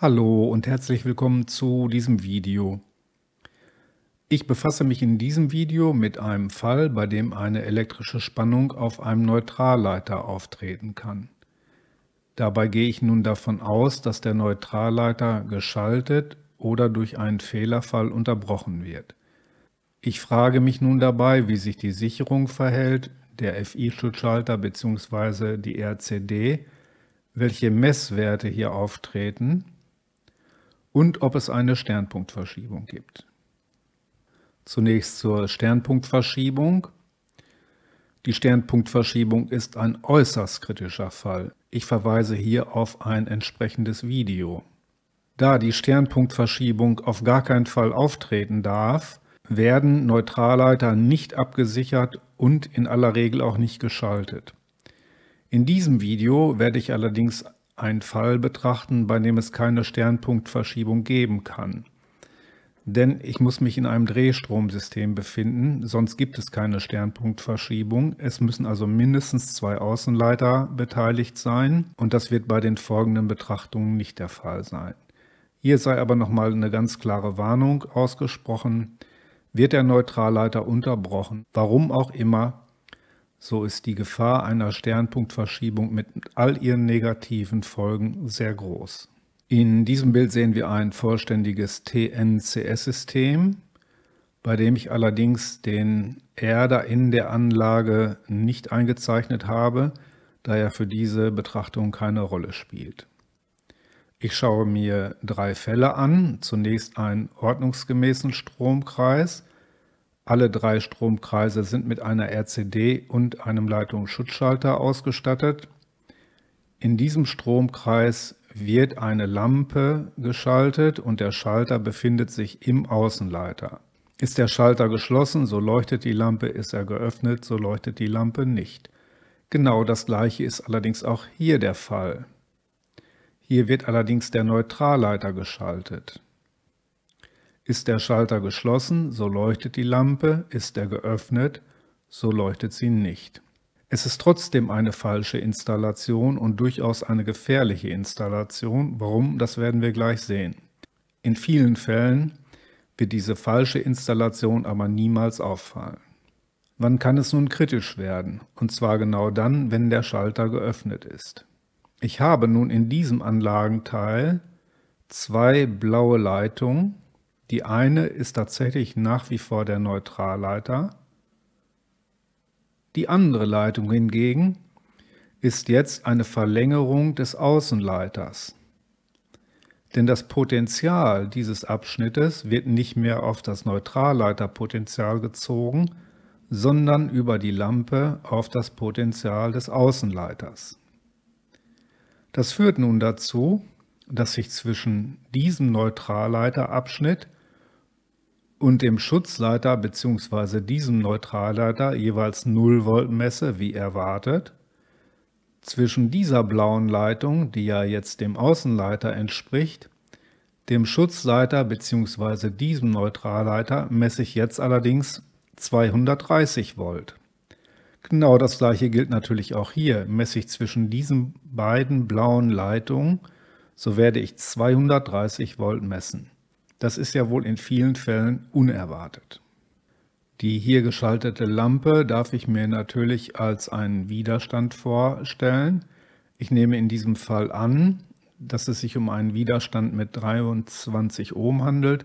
Hallo und herzlich willkommen zu diesem Video. Ich befasse mich in diesem Video mit einem Fall, bei dem eine elektrische Spannung auf einem Neutralleiter auftreten kann. Dabei gehe ich nun davon aus, dass der Neutralleiter geschaltet oder durch einen Fehlerfall unterbrochen wird. Ich frage mich nun dabei, wie sich die Sicherung verhält, der FI-Schutzschalter bzw. die RCD, welche Messwerte hier auftreten und ob es eine Sternpunktverschiebung gibt. Zunächst zur Sternpunktverschiebung. Die Sternpunktverschiebung ist ein äußerst kritischer Fall. Ich verweise hier auf ein entsprechendes Video. Da die Sternpunktverschiebung auf gar keinen Fall auftreten darf, werden Neutralleiter nicht abgesichert und in aller Regel auch nicht geschaltet. In diesem Video werde ich allerdings einen Fall betrachten, bei dem es keine Sternpunktverschiebung geben kann. Denn ich muss mich in einem Drehstromsystem befinden, sonst gibt es keine Sternpunktverschiebung. Es müssen also mindestens zwei Außenleiter beteiligt sein und das wird bei den folgenden Betrachtungen nicht der Fall sein. Hier sei aber nochmal eine ganz klare Warnung ausgesprochen. Wird der Neutralleiter unterbrochen, warum auch immer, so ist die Gefahr einer Sternpunktverschiebung mit all ihren negativen Folgen sehr groß. In diesem Bild sehen wir ein vollständiges TNCS-System, bei dem ich allerdings den Erder in der Anlage nicht eingezeichnet habe, da er für diese Betrachtung keine Rolle spielt. Ich schaue mir drei Fälle an. Zunächst einen ordnungsgemäßen Stromkreis – alle drei Stromkreise sind mit einer RCD und einem Leitungsschutzschalter ausgestattet. In diesem Stromkreis wird eine Lampe geschaltet und der Schalter befindet sich im Außenleiter. Ist der Schalter geschlossen, so leuchtet die Lampe, ist er geöffnet, so leuchtet die Lampe nicht. Genau das gleiche ist allerdings auch hier der Fall. Hier wird allerdings der Neutralleiter geschaltet. Ist der Schalter geschlossen, so leuchtet die Lampe, ist er geöffnet, so leuchtet sie nicht. Es ist trotzdem eine falsche Installation und durchaus eine gefährliche Installation. Warum, das werden wir gleich sehen. In vielen Fällen wird diese falsche Installation aber niemals auffallen. Wann kann es nun kritisch werden? Und zwar genau dann, wenn der Schalter geöffnet ist. Ich habe nun in diesem Anlagenteil zwei blaue Leitungen die eine ist tatsächlich nach wie vor der Neutralleiter. Die andere Leitung hingegen ist jetzt eine Verlängerung des Außenleiters. Denn das Potenzial dieses Abschnittes wird nicht mehr auf das Neutralleiterpotenzial gezogen, sondern über die Lampe auf das Potenzial des Außenleiters. Das führt nun dazu, dass sich zwischen diesem Neutralleiterabschnitt und dem Schutzleiter bzw. diesem Neutralleiter jeweils 0 Volt messe, wie erwartet, zwischen dieser blauen Leitung, die ja jetzt dem Außenleiter entspricht, dem Schutzleiter bzw. diesem Neutralleiter messe ich jetzt allerdings 230 Volt. Genau das gleiche gilt natürlich auch hier. Messe ich zwischen diesen beiden blauen Leitungen, so werde ich 230 Volt messen das ist ja wohl in vielen Fällen unerwartet. Die hier geschaltete Lampe darf ich mir natürlich als einen Widerstand vorstellen. Ich nehme in diesem Fall an, dass es sich um einen Widerstand mit 23 Ohm handelt,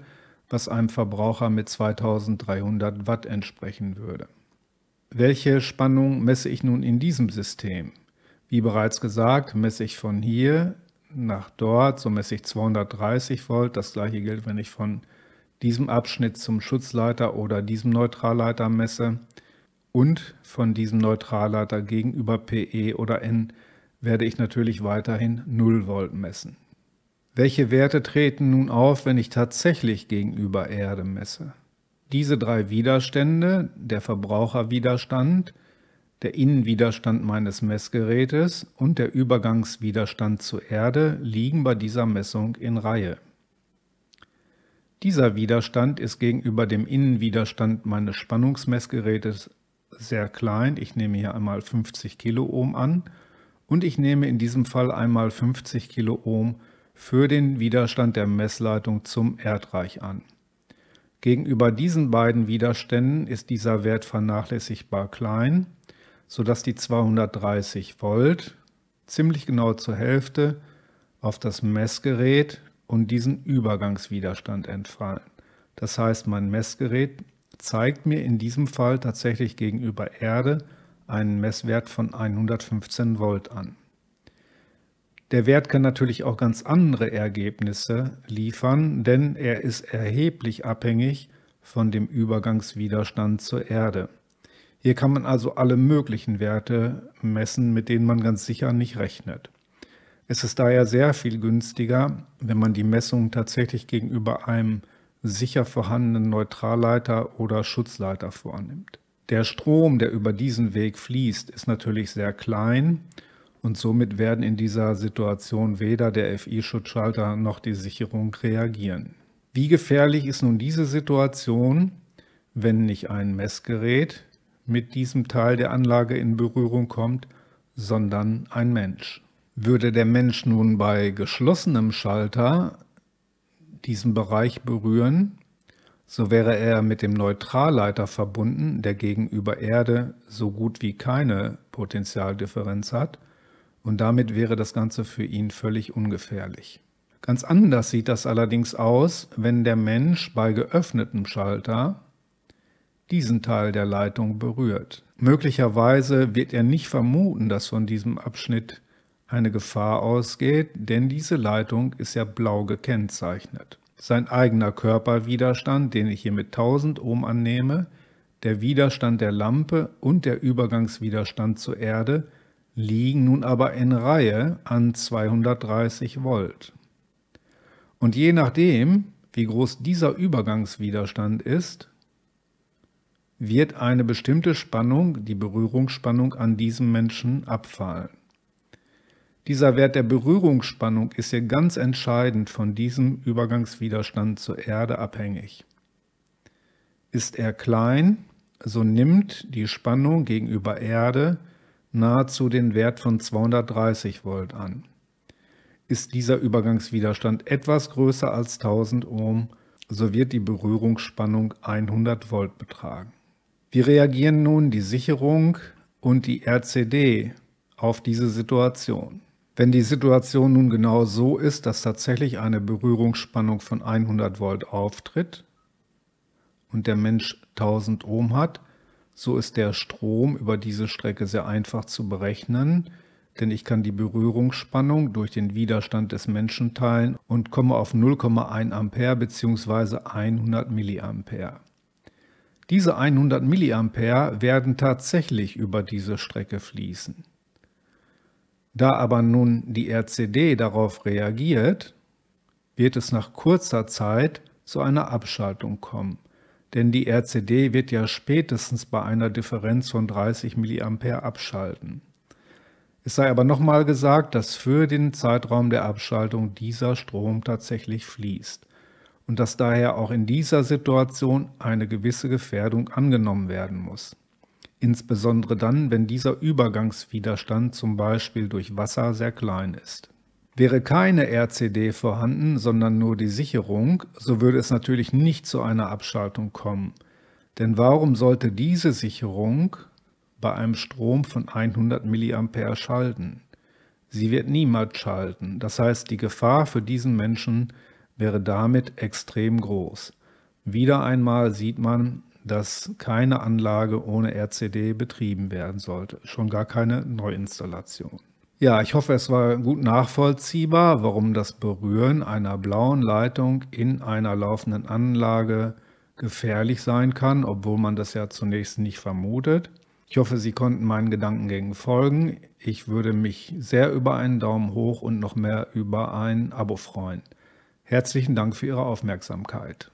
was einem Verbraucher mit 2300 Watt entsprechen würde. Welche Spannung messe ich nun in diesem System? Wie bereits gesagt, messe ich von hier nach dort, so messe ich 230 Volt. Das gleiche gilt, wenn ich von diesem Abschnitt zum Schutzleiter oder diesem Neutralleiter messe und von diesem Neutralleiter gegenüber PE oder N werde ich natürlich weiterhin 0 Volt messen. Welche Werte treten nun auf, wenn ich tatsächlich gegenüber Erde messe? Diese drei Widerstände, der Verbraucherwiderstand, der Innenwiderstand meines Messgerätes und der Übergangswiderstand zur Erde liegen bei dieser Messung in Reihe. Dieser Widerstand ist gegenüber dem Innenwiderstand meines Spannungsmessgerätes sehr klein. Ich nehme hier einmal 50 Kiloohm an und ich nehme in diesem Fall einmal 50 Kiloohm für den Widerstand der Messleitung zum Erdreich an. Gegenüber diesen beiden Widerständen ist dieser Wert vernachlässigbar klein sodass die 230 Volt ziemlich genau zur Hälfte auf das Messgerät und diesen Übergangswiderstand entfallen. Das heißt, mein Messgerät zeigt mir in diesem Fall tatsächlich gegenüber Erde einen Messwert von 115 Volt an. Der Wert kann natürlich auch ganz andere Ergebnisse liefern, denn er ist erheblich abhängig von dem Übergangswiderstand zur Erde. Hier kann man also alle möglichen Werte messen, mit denen man ganz sicher nicht rechnet. Es ist daher sehr viel günstiger, wenn man die Messung tatsächlich gegenüber einem sicher vorhandenen Neutralleiter oder Schutzleiter vornimmt. Der Strom, der über diesen Weg fließt, ist natürlich sehr klein und somit werden in dieser Situation weder der FI-Schutzschalter noch die Sicherung reagieren. Wie gefährlich ist nun diese Situation, wenn nicht ein Messgerät, mit diesem Teil der Anlage in Berührung kommt, sondern ein Mensch. Würde der Mensch nun bei geschlossenem Schalter diesen Bereich berühren, so wäre er mit dem Neutralleiter verbunden, der gegenüber Erde so gut wie keine Potentialdifferenz hat, und damit wäre das Ganze für ihn völlig ungefährlich. Ganz anders sieht das allerdings aus, wenn der Mensch bei geöffnetem Schalter diesen Teil der Leitung berührt. Möglicherweise wird er nicht vermuten, dass von diesem Abschnitt eine Gefahr ausgeht, denn diese Leitung ist ja blau gekennzeichnet. Sein eigener Körperwiderstand, den ich hier mit 1000 Ohm annehme, der Widerstand der Lampe und der Übergangswiderstand zur Erde liegen nun aber in Reihe an 230 Volt. Und je nachdem, wie groß dieser Übergangswiderstand ist, wird eine bestimmte Spannung, die Berührungsspannung, an diesem Menschen abfallen. Dieser Wert der Berührungsspannung ist hier ganz entscheidend von diesem Übergangswiderstand zur Erde abhängig. Ist er klein, so nimmt die Spannung gegenüber Erde nahezu den Wert von 230 Volt an. Ist dieser Übergangswiderstand etwas größer als 1000 Ohm, so wird die Berührungsspannung 100 Volt betragen. Wie reagieren nun die Sicherung und die RCD auf diese Situation? Wenn die Situation nun genau so ist, dass tatsächlich eine Berührungsspannung von 100 Volt auftritt und der Mensch 1000 Ohm hat, so ist der Strom über diese Strecke sehr einfach zu berechnen, denn ich kann die Berührungsspannung durch den Widerstand des Menschen teilen und komme auf 0,1 Ampere bzw. 100 Milliampere. Diese 100 mA werden tatsächlich über diese Strecke fließen. Da aber nun die RCD darauf reagiert, wird es nach kurzer Zeit zu einer Abschaltung kommen, denn die RCD wird ja spätestens bei einer Differenz von 30 mA abschalten. Es sei aber nochmal gesagt, dass für den Zeitraum der Abschaltung dieser Strom tatsächlich fließt und dass daher auch in dieser Situation eine gewisse Gefährdung angenommen werden muss. Insbesondere dann, wenn dieser Übergangswiderstand zum Beispiel durch Wasser sehr klein ist. Wäre keine RCD vorhanden, sondern nur die Sicherung, so würde es natürlich nicht zu einer Abschaltung kommen. Denn warum sollte diese Sicherung bei einem Strom von 100 mA schalten? Sie wird niemals schalten. Das heißt, die Gefahr für diesen Menschen ist wäre damit extrem groß. Wieder einmal sieht man, dass keine Anlage ohne RCD betrieben werden sollte, schon gar keine Neuinstallation. Ja, ich hoffe, es war gut nachvollziehbar, warum das Berühren einer blauen Leitung in einer laufenden Anlage gefährlich sein kann, obwohl man das ja zunächst nicht vermutet. Ich hoffe, Sie konnten meinen Gedankengängen folgen. Ich würde mich sehr über einen Daumen hoch und noch mehr über ein Abo freuen. Herzlichen Dank für Ihre Aufmerksamkeit.